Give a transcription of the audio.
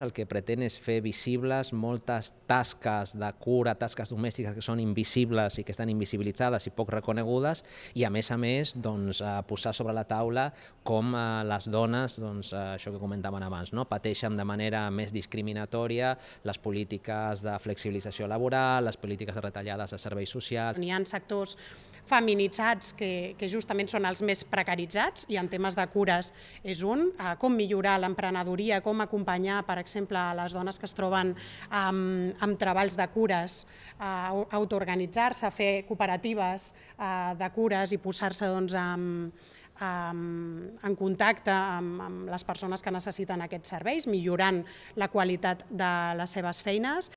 el que pretén és fer visibles moltes tasques de cura, tasques domèstiques que són invisibles i que estan invisibilitzades i poc reconegudes, i a més a més doncs, eh, posar sobre la taula com eh, les dones, doncs, eh, això que comentaven abans, no? pateixen de manera més discriminatòria les polítiques de flexibilització laboral, les polítiques de retallades de serveis socials. N'hi ha sectors feminitzats que, que justament són els més precaritzats i en temes de cures és un, com millorar l'emprenedoria, com acompanyar, per exemple, exemple, a les dones que es troben amb, amb treballs de cures, a autoorganitzar-se, fer cooperatives de cures i posar-se doncs, amb, en contacte amb, amb les persones que necessiten aquests serveis, millorant la qualitat de les seves feines